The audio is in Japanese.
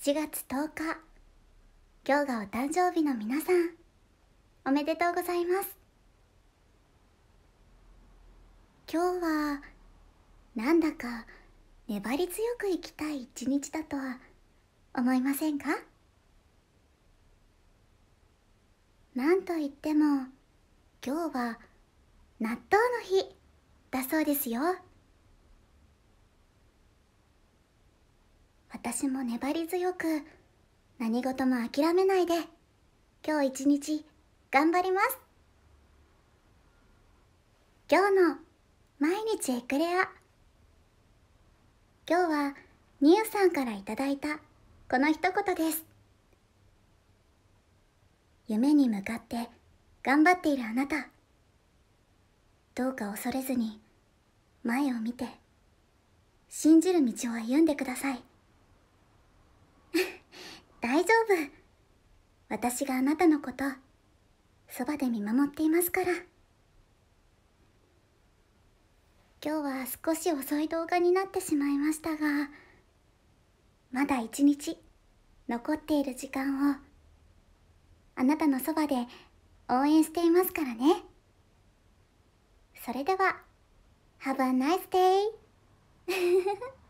7月10日今日がお誕生日の皆さんおめでとうございます今日はなんだか粘り強く生きたい一日だとは思いませんかなんといっても今日は納豆の日だそうですよ。私も粘り強く何事も諦めないで今日一日頑張ります今日の毎日エクレア今日はみゆさんからいただいたこの一言です夢に向かって頑張っているあなたどうか恐れずに前を見て信じる道を歩んでください私があなたのことそばで見守っていますから今日は少し遅い動画になってしまいましたがまだ一日残っている時間をあなたのそばで応援していますからねそれでは Have a nice day!